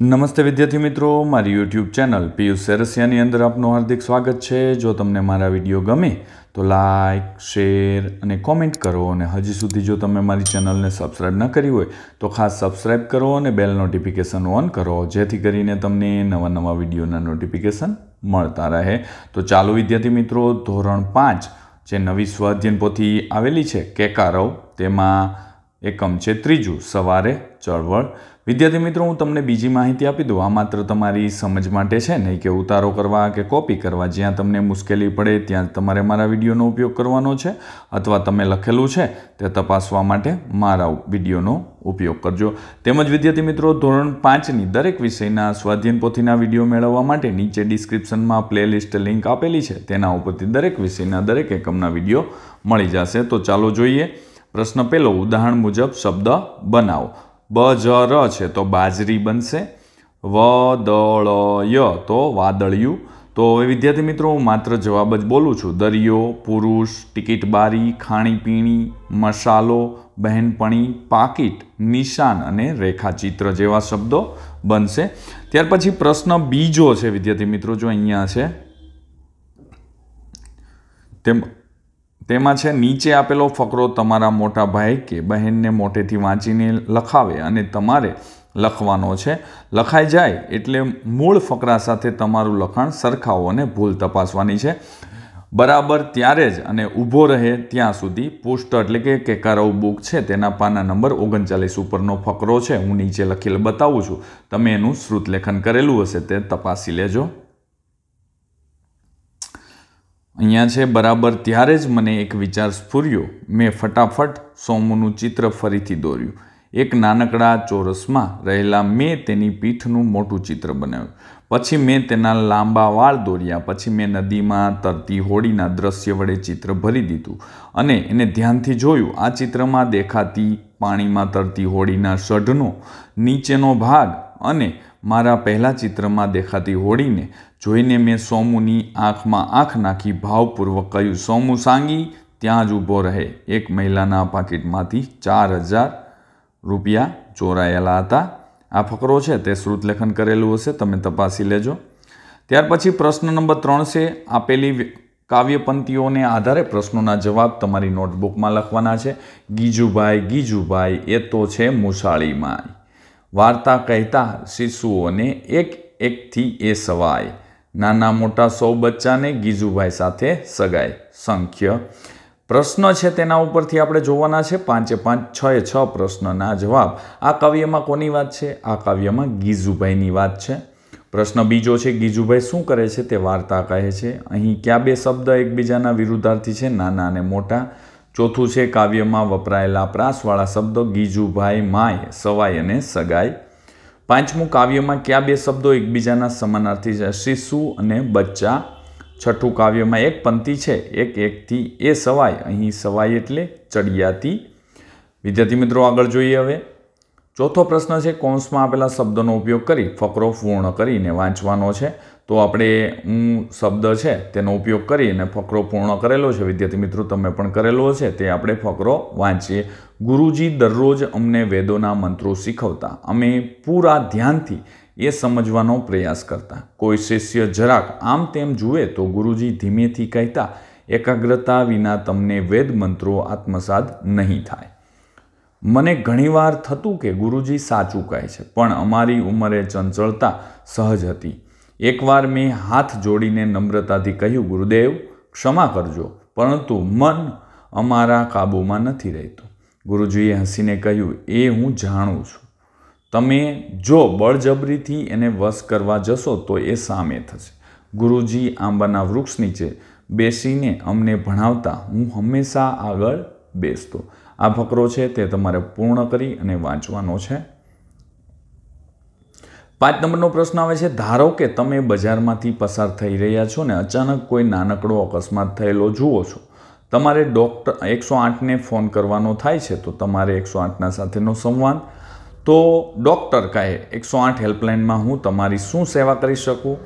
નમસ્તે વિદ્યાર્થી મિત્રો મારી યુટ્યુબ ચેનલ પિયુષ સેરસિયાની અંદર આપનું હાર્દિક સ્વાગત છે જો તમને મારા વિડીયો ગમે તો લાઇક શેર અને કોમેન્ટ કરો અને હજી સુધી જો તમે મારી ચેનલને સબસ્ક્રાઈબ ન કરી હોય તો ખાસ સબસ્ક્રાઈબ કરો અને બેલ નોટિફિકેશન ઓન કરો જેથી કરીને તમને નવા નવા વિડીયોના નોટિફિકેશન મળતા રહે તો ચાલો વિદ્યાર્થી મિત્રો ધોરણ પાંચ જે નવી સ્વાધ્યન પોથી આવેલી છે કેકારવ તેમાં એકમ છે ત્રીજું સવારે ચળવળ વિદ્યાર્થી મિત્રો હું તમને બીજી માહિતી આપી દઉં આ માત્ર તમારી સમજ માટે છે નહીં કે ઉતારો કરવા કે કોપી કરવા જ્યાં તમને મુશ્કેલી પડે ત્યાં તમારે મારા વિડીયોનો ઉપયોગ કરવાનો છે અથવા તમે લખેલું છે તે તપાસવા માટે મારા વિડીયોનો ઉપયોગ કરજો તેમજ વિદ્યાર્થી મિત્રો ધોરણ પાંચની દરેક વિષયના સ્વાધ્યન પોથીના વિડીયો મેળવવા માટે નીચે ડિસ્ક્રિપ્શનમાં પ્લેલિસ્ટ લિંક આપેલી છે તેના ઉપરથી દરેક વિષયના દરેક એકમના વિડીયો મળી જશે તો ચાલો જોઈએ પ્રશ્ન પહેલો ઉદાહરણ મુજબ શબ્દ બનાવો બ જ ર છે તો બાજરી બનશે વ દળ ય તો વાદળિયું તો હવે વિદ્યાર્થી મિત્રો હું માત્ર જવાબ જ બોલું છું દરિયો પુરુષ ટિકિટ બારી ખાણીપીણી મસાલો બહેનપણી પાકીટ નિશાન અને રેખાચિત્ર જેવા શબ્દો બનશે ત્યાર પછી પ્રશ્ન બીજો છે વિદ્યાર્થી મિત્રો જો અહીંયા છે તેમ તેમાં છે નીચે આપેલો ફકરો તમારા મોટા ભાઈ કે બહેનને મોટેથી વાંચીને લખાવે અને તમારે લખવાનો છે લખાઈ જાય એટલે મૂળ ફકરા સાથે તમારું લખાણ સરખાવો અને ભૂલ તપાસવાની છે બરાબર ત્યારે જ અને ઊભો રહે ત્યાં સુધી પુષ્ટ એટલે કે કેકારવ બુક છે તેના પાના નંબર ઓગણચાલીસ ઉપરનો ફકરો છે હું નીચે લખેલ બતાવું છું તમે એનું શ્રુત લેખન કરેલું હશે તે તપાસી લેજો અહીંયા છે બરાબર ત્યારે જ મને એક વિચાર સ્ફૂર્યો મેં ફટાફટ સોમનું ચિત્ર ફરીથી દોર્યું એક નાનકડા ચોરસમાં રહેલા મેં તેની પીઠનું મોટું ચિત્ર બનાવ્યું પછી મેં તેના લાંબા વાળ દોર્યા પછી મેં નદીમાં તરતી હોડીના દ્રશ્ય વડે ચિત્ર ભરી દીધું અને એને ધ્યાનથી જોયું આ ચિત્રમાં દેખાતી પાણીમાં તરતી હોડીના સઢનો નીચેનો ભાગ અને મારા પહેલાં ચિત્રમાં દેખાતી હોડીને જોઈને મેં સોમુની આંખમાં આંખ નાખી ભાવપૂર્વક કહ્યું સોમુ સાંગી ત્યાં જ ઊભો રહે એક મહિલાના પાકીટમાંથી ચાર હજાર રૂપિયા ચોરાયેલા હતા આ ફકરો છે તે શ્રુતલેખન કરેલું હશે તમે તપાસી લેજો ત્યાર પછી પ્રશ્ન નંબર ત્રણ છે આપેલી કાવ્યપંક્તિઓને આધારે પ્રશ્નોના જવાબ તમારી નોટબુકમાં લખવાના છે ગીજુભાઈ ગીજુભાઈ એ તો છે મુસાળીમાં વાર્તા કહેતા શિશુઓને એક એકથી એ સવાય નાના મોટા સૌ બચ્ચાને ગીજુભાઈ સાથે સગાઈ સંખ્ય પ્રશ્ન છે તેના ઉપરથી આપણે જોવાના છે પાંચે પાંચ છ એ છ પ્રશ્નના જવાબ આ કાવ્યમાં કોની વાત છે આ કાવ્યમાં ગીજુભાઈની વાત છે પ્રશ્ન બીજો છે ગીજુભાઈ શું કરે છે તે વાર્તા કહે છે અહીં ક્યાં બે શબ્દ એકબીજાના વિરુદ્ધાર્થી છે નાના અને મોટા ચોથું છે કાવ્યમાં વપરાયેલા પ્રાસવાળા શબ્દો ગીજુભાઈ માય સવાઈ અને સગાઈ પાંચમું કાવ્યમાં કયા બે શબ્દો એકબીજાના સમાનાર્થી છે શિશુ અને બચ્ચા છઠ્ઠું કાવ્યમાં એક પંક્તિ છે એક એકથી એ સવાય અહીં સવાય એટલે ચડિયાતી વિદ્યાર્થી મિત્રો આગળ જોઈએ હવે ચોથો પ્રશ્ન છે કૌંસમાં આપેલા શબ્દનો ઉપયોગ કરી ફકરો પૂર્ણ કરીને વાંચવાનો છે તો આપણે હું શબ્દ છે તેનો ઉપયોગ કરીને ફકરો પૂર્ણ કરેલો છે વિદ્યાર્થી મિત્રો તમે પણ કરેલો છે તે આપણે ફકરો વાંચીએ ગુરુજી દરરોજ અમને વેદોના મંત્રો શીખવતા અમે પૂરા ધ્યાનથી એ સમજવાનો પ્રયાસ કરતા કોઈ શિષ્ય જરાક આમ તેમ જુએ તો ગુરુજી ધીમેથી કહેતા એકાગ્રતા વિના તમને વેદ મંત્રો આત્મસાદ નહીં થાય મને ઘણીવાર થતું કે ગુરુજી સાચું કહે છે પણ અમારી ઉંમરે ચંચળતા સહજ હતી એકવાર મેં હાથ જોડીને નમ્રતાથી કહ્યું ગુરુદેવ ક્ષમા કરજો પરંતુ મન અમારા કાબૂમાં નથી રહેતું ગુરુજીએ હસીને કહ્યું એ હું જાણું છું તમે જો બળજબરીથી એને વશ કરવા જશો તો એ સામે થશે ગુરુજી આંબાના વૃક્ષ નીચે બેસીને અમને ભણાવતા હું હંમેશા આગળ બેસતો આ ફકરો છે તે તમારે પૂર્ણ કરી અને વાંચવાનો છે પાંચ નંબરનો પ્રશ્ન આવે છે ધારો કે તમે બજારમાંથી પસાર થઈ રહ્યા છો ને અચાનક કોઈ નાનકડો અકસ્માત થયેલો જુઓ છો તમારે ડૉક્ટર એકસો આઠને ફોન કરવાનો થાય છે તો તમારે એકસો આઠના સાથેનો સંવાદ તો ડૉક્ટર કહે એકસો આઠ હેલ્પલાઇનમાં હું તમારી શું સેવા કરી શકું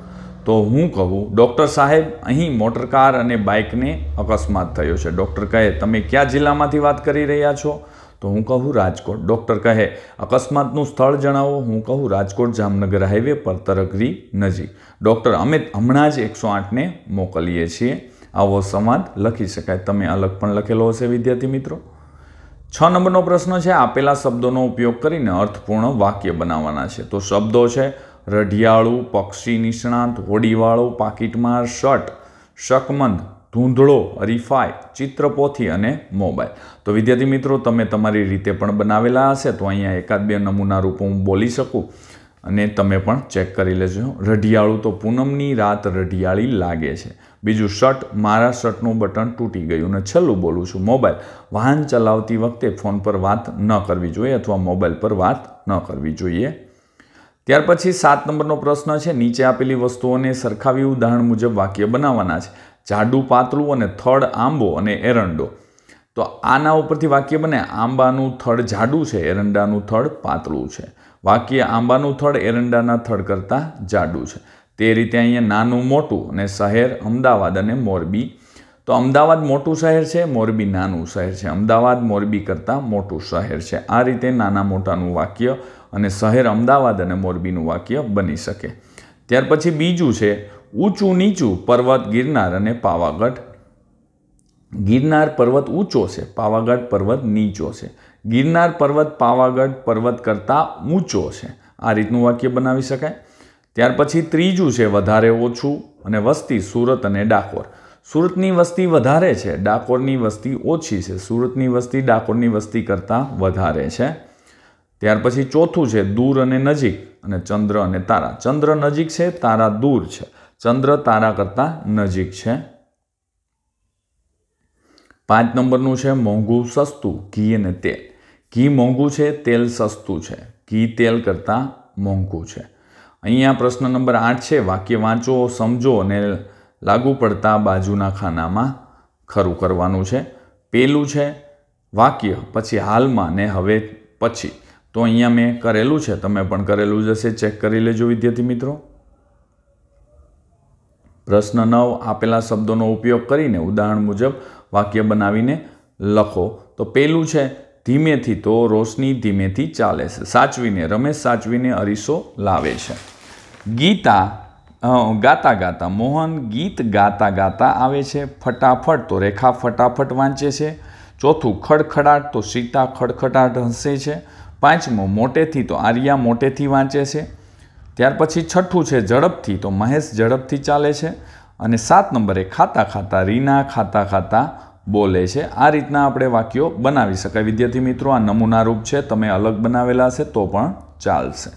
તો હું કહું ડૉક્ટર સાહેબ અહીં મોટરકાર અને બાઇકને અકસ્માત થયો છે ડૉક્ટર કહે તમે કયા જિલ્લામાંથી વાત કરી રહ્યા છો તો હું કહું રાજકોટ ડૉક્ટર કહે અકસ્માતનું સ્થળ જણાવો હું કહું રાજકોટ જામનગર હાઈવે પર તરકરી નજીક ડૉક્ટર અમે હમણાં જ એકસો આઠને મોકલીએ છીએ આવો સંવાદ લખી શકાય તમે અલગ પણ લખેલો હશે વિદ્યાર્થી મિત્રો છ નંબરનો પ્રશ્ન છે આપેલા શબ્દોનો ઉપયોગ કરીને અર્થપૂર્ણ વાક્ય બનાવવાના છે તો શબ્દો છે રઢિયાળું પક્ષી નિષ્ણાંત હોડીવાળું પાકીટમાર શટ શકમંદ ધૂંધળો હરીફાઈ ચિત્રપોથી અને મોબાઈલ તો વિદ્યાર્થી મિત્રો તમે તમારી રીતે પણ બનાવેલા હશે તો અહીંયા એકાદ બે નમૂના રૂપ હું બોલી શકું અને તમે પણ ચેક કરી લેજો રઢિયાળું તો પૂનમની રાત રઢિયાળી લાગે છે બીજું શર્ટ મારા શર્ટનું બટન તૂટી ગયું અને છેલ્લું બોલું છું મોબાઈલ વાહન ચલાવતી વખતે ફોન પર વાત ન કરવી જોઈએ અથવા મોબાઈલ પર વાત ન કરવી જોઈએ ત્યાર પછી સાત નંબરનો પ્રશ્ન છે નીચે આપેલી વસ્તુઓને સરખાવી ઉદાહરણ મુજબ વાક્ય બનાવવાના છે જાડું પાતળું અને થડ આંબો અને એરંડો તો આના ઉપરથી વાક્ય બને આંબાનું થડ જાડું છે એરંડાનું થડ પાતળું છે વાક્ય આંબાનું થડ એરંડાના થડ કરતાં જાડું છે તે રીતે અહીંયા નાનું મોટું અને શહેર અમદાવાદ અને મોરબી તો અમદાવાદ મોટું શહેર છે મોરબી નાનું શહેર છે અમદાવાદ મોરબી કરતાં મોટું શહેર છે આ રીતે નાના મોટાનું વાક્ય અને શહેર અમદાવાદ અને મોરબીનું વાક્ય બની શકે ત્યાર પછી બીજું છે ઊંચું નીચું પર્વત ગિરનાર અને પાવાગઢ ગિરનાર પર્વત ઊંચો છે પાવાગઢ પર્વત નીચો છે ગિરનાર પર્વત પાવાગઢ પર્વત કરતાં ઊંચો છે આ રીતનું વાક્ય બનાવી શકાય ત્યાર પછી ત્રીજું છે વધારે ઓછું અને વસ્તી સુરત અને ડાકોર સુરતની વસ્તી વધારે છે ડાકોરની વસ્તી ઓછી છે સુરતની વસ્તી ડાકોરની વસ્તી કરતાં વધારે છે ત્યાર પછી ચોથું છે દૂર અને નજીક અને ચંદ્ર અને તારા ચંદ્ર નજીક છે તારા દૂર છે ચંદ્ર તારા કરતાં નજીક છે પાંચ નંબરનું છે મોંઘું સસ્તું ઘી અને તેલ ઘી મોંઘું છે તેલ સસ્તું છે ઘી તેલ કરતાં મોંઘું છે અહીંયા પ્રશ્ન નંબર આઠ છે વાક્ય વાંચો સમજો અને લાગુ પડતા બાજુના ખાનામાં ખરું કરવાનું છે પેલું છે વાક્ય પછી હાલમાં ને હવે પછી તો અહીંયા મેં કરેલું છે તમે પણ કરેલું જ હશે ચેક કરી લેજો વિદ્યાર્થી મિત્રો પ્રશ્ન નવ આપેલા શબ્દોનો ઉપયોગ કરીને ઉદાહરણ મુજબ વાક્ય બનાવીને લખો તો પહેલું છે ધીમેથી તો રોશની ધીમેથી ચાલે છે સાચવીને રમેશ સાચવીને અરીસો લાવે છે ગીતા ગાતા ગાતા મોહન ગીત ગાતા ગાતા આવે છે ફટાફટ તો રેખા ફટાફટ વાંચે છે ચોથું ખડખડાટ તો સીતા ખડખડાટ હસે છે પાંચમો મોટેથી તો આર્યા મોટેથી વાંચે છે ત્યાર પછી છઠ્ઠું છે ઝડપથી તો મહેશ ઝડપથી ચાલે છે અને સાત નંબરે ખાતા ખાતા રીના ખાતા ખાતા બોલે છે આ રીતના આપણે વાક્યો બનાવી શકાય વિદ્યાર્થી મિત્રો આ નમૂનારૂપ છે તમે અલગ બનાવેલા છે તો પણ ચાલશે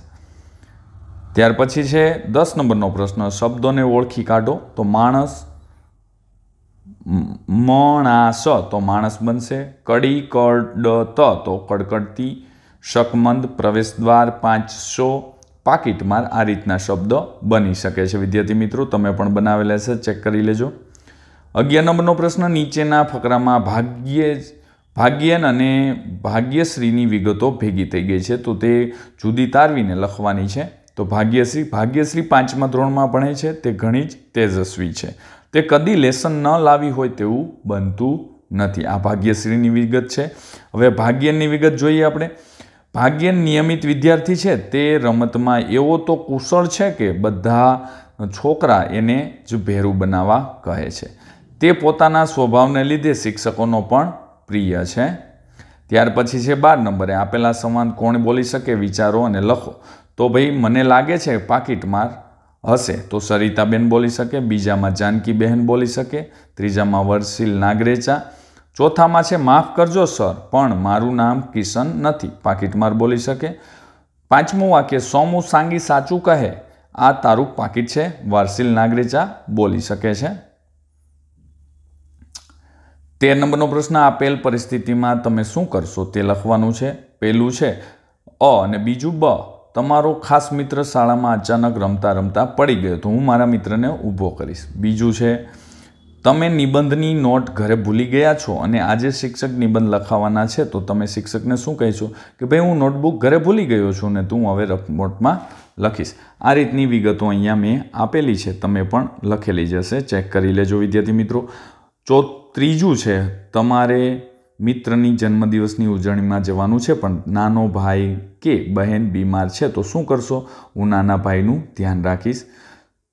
ત્યાર પછી છે દસ નંબરનો પ્રશ્ન શબ્દોને ઓળખી કાઢો તો માણસ મણાસ તો માણસ બનશે કડી કડત તો કડકડતી શકમંદ પ્રવેશદ્વાર પાંચસો પાકીટમાર આ રીતના શબ્દ બની શકે છે વિદ્યાર્થી મિત્રો તમે પણ બનાવેલા છે ચેક કરી લેજો અગિયાર નંબરનો પ્રશ્ન નીચેના ફકરામાં ભાગ્યે જ ભાગ્યન અને ભાગ્યશ્રીની વિગતો ભેગી થઈ ગઈ છે તો તે જુદી તારવીને લખવાની છે તો ભાગ્યશ્રી ભાગ્યશ્રી પાંચમા ધોરણમાં ભણે છે તે ઘણી જ તેજસ્વી છે તે કદી લેસન ન લાવી હોય તેવું બનતું નથી આ ભાગ્યશ્રીની વિગત છે હવે ભાગ્યનની વિગત જોઈએ આપણે ભાગ્યન નિયમિત વિદ્યાર્થી છે તે રમતમાં એવો તો કુશળ છે કે બધા છોકરા એને જ ભેરું બનાવવા કહે છે તે પોતાના સ્વભાવને લીધે શિક્ષકોનો પણ પ્રિય છે ત્યાર પછી છે બાર નંબરે આપેલા સંવાદ કોણ બોલી શકે વિચારો અને લખો તો ભાઈ મને લાગે છે પાકીટમાર હશે તો સરિતાબેન બોલી શકે બીજામાં જાનકીબહેન બોલી શકે ત્રીજામાં વર્ષીલ નાગરેચા ચોથામાં છે માફ કરજો સર પણ મારું નામ કિશન નથી પાકીટમાર બોલી શકે પાંચમું વાક્ય સોમું સાંગી સાચું કહે આ તારું પાકીટ છે વારસીલ નાગરેચા બોલી શકે છે તેર નંબરનો પ્રશ્ન આપેલ પરિસ્થિતિમાં તમે શું કરશો તે લખવાનું છે પહેલું છે અ અને બીજું બ તમારો ખાસ મિત્ર શાળામાં અચાનક રમતા રમતા પડી ગયો તો હું મારા મિત્રને ઊભો કરીશ બીજું છે તમે નિબંધની નોટ ઘરે ભૂલી ગયા છો અને આજે શિક્ષક નિબંધ લખાવાના છે તો તમે શિક્ષકને શું કહેશો કે ભાઈ હું નોટબુક ઘરે ભૂલી ગયો છું ને તું હવે નોટમાં લખીશ આ રીતની વિગતો અહીંયા મેં આપેલી છે તમે પણ લખેલી જશે ચેક કરી લેજો વિદ્યાર્થી મિત્રો ચોથ ત્રીજું છે તમારે મિત્રની જન્મદિવસની ઉજવણીમાં જવાનું છે પણ નાનો ભાઈ કે બહેન બીમાર છે તો શું કરશો હું નાના ભાઈનું ધ્યાન રાખીશ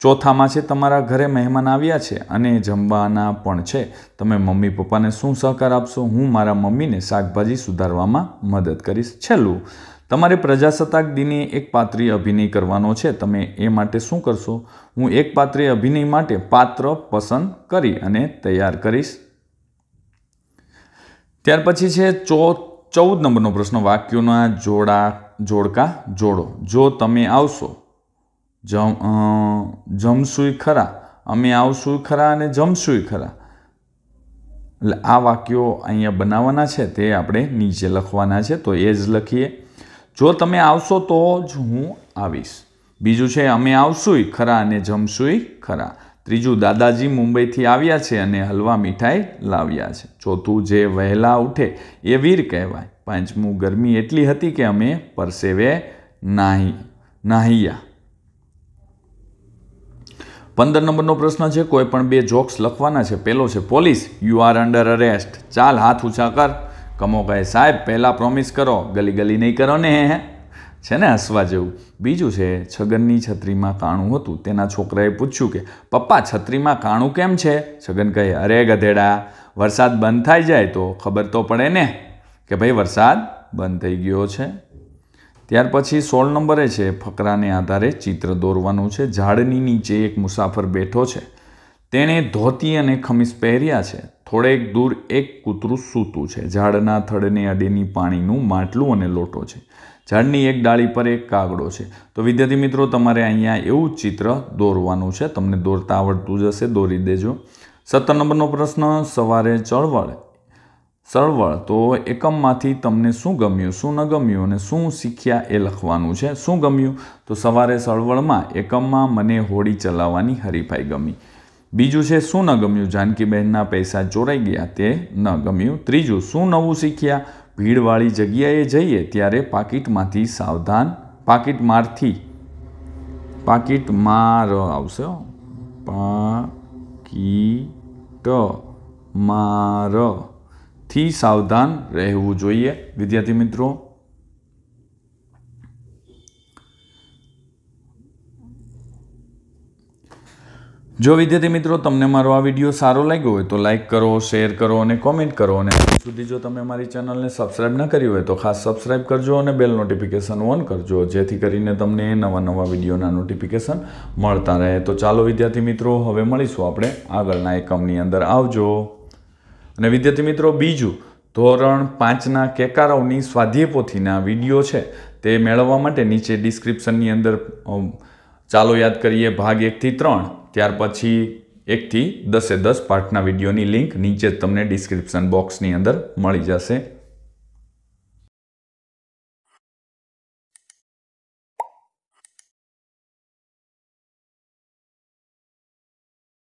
ચોથામાં છે તમારા ઘરે મહેમાન આવ્યા છે અને જમવાના પણ છે તમે મમ્મી પપ્પાને શું સહકાર આપશો હું મારા મમ્મીને શાકભાજી સુધારવામાં મદદ કરીશ છેલ્લું તમારે પ્રજાસત્તાક દિને એક પાત્રી અભિનય કરવાનો છે તમે એ માટે શું કરશો હું એક પાત્રીય અભિનય માટે પાત્ર પસંદ કરી અને તૈયાર કરીશ ત્યાર પછી છે ચો ચૌદ નંબરનો પ્રશ્ન વાક્યોના જોડા જોડકા જોડો જો તમે આવશો જમ જમશુંય ખરા અમે આવશું ખરા અને જમશુંય ખરા એટલે આ વાક્યો અહીંયા બનાવવાના છે તે આપણે નીચે લખવાના છે તો એ જ લખીએ જો તમે આવશો તો જ હું આવીશ બીજું છે અમે આવશુંય ખરા અને જમશુંય ખરા ત્રીજું દાદાજી મુંબઈથી આવ્યા છે અને હલવા મીઠાઈ લાવ્યા છે ચોથું જે વહેલા ઉઠે એ વીર કહેવાય પાંચમું ગરમી એટલી હતી કે અમે પરસેવે નાહી નાહિયા પંદર નંબરનો પ્રશ્ન છે કોઈ પણ બે જોક્સ લખવાના છે પહેલો છે police you are under arrest ચાલ હાથ ઊંચા કર કમો કહે સાહેબ પહેલાં પ્રોમિસ કરો ગલી ગલી નહીં કરો ને હે છે ને હસવા જેવું બીજું છે છગનની છત્રીમાં કાણું હતું તેના છોકરાએ પૂછ્યું કે પપ્પા છત્રીમાં કાણું કેમ છે છગન કહે અરે ગધેડા વરસાદ બંધ થઈ જાય તો ખબર તો પડે ને કે ભાઈ વરસાદ બંધ થઈ ગયો છે ત્યાર પછી સોળ નંબરે છે ફકરાને આધારે ચિત્ર દોરવાનું છે ઝાડની નીચે એક મુસાફર બેઠો છે તેણે ધોતી અને ખમીસ પહેર્યા છે થોડેક દૂર એક કૂતરું સૂતું છે ઝાડના થડને અડીની પાણીનું માટલું અને લોટો છે ઝાડની એક ડાળી પર એક કાગડો છે તો વિદ્યાર્થી મિત્રો તમારે અહીંયા એવું ચિત્ર દોરવાનું છે તમને દોરતા આવડતું જ હશે દોરી દેજો સત્તર નંબરનો પ્રશ્ન સવારે ચળવળ સળવળ તો એકમમાંથી તમને શું ગમ્યું શું ન ગમ્યું અને શું શીખ્યા એ લખવાનું છે શું ગમ્યું તો સવારે સળવળમાં એકમમાં મને હોડી ચલાવવાની હરીફાઈ ગમી બીજું છે શું ન ગમ્યું જાનકીબહેનના પૈસા ચોરાઈ ગયા તે ન ગમ્યું ત્રીજું શું નવું શીખ્યા ભીડવાળી જગ્યાએ જઈએ ત્યારે પાકીટમાંથી સાવધાન પાકીટ મારથી પાકીટમારથી પાકીટમાર આવશે પાકીટ માર થી સાવધાન રહેવું જોઈએ વિદ્યાર્થી મિત્રો જો વિદ્યાર્થી મિત્રો તમને મારો આ વિડીયો સારો લાગ્યો હોય તો લાઇક કરો શેર કરો અને કોમેન્ટ કરો અને હજી સુધી જો તમે મારી ચેનલને સબસ્ક્રાઇબ ન કરી હોય તો ખાસ સબસ્ક્રાઈબ કરજો અને બેલ નોટિફિકેશન ઓન કરજો જેથી કરીને તમને નવા નવા વિડીયોના નોટિફિકેશન મળતા રહે તો ચાલો વિદ્યાર્થી મિત્રો હવે મળીશું આપણે આગળના એકમની અંદર આવજો અને વિદ્યાર્થી મિત્રો બીજું ધોરણ પાંચના કેકારાઓની સ્વાધ્યપોથીના વિડીયો છે તે મેળવવા માટે નીચે ડિસ્ક્રિપ્શનની અંદર ચાલો યાદ કરીએ ભાગ એકથી ત્રણ ત્યાર પછી એકથી દસે દસ પાઠના વિડીયોની લિંક નીચે તમને ડિસ્ક્રિપ્શન બોક્સની અંદર મળી જશે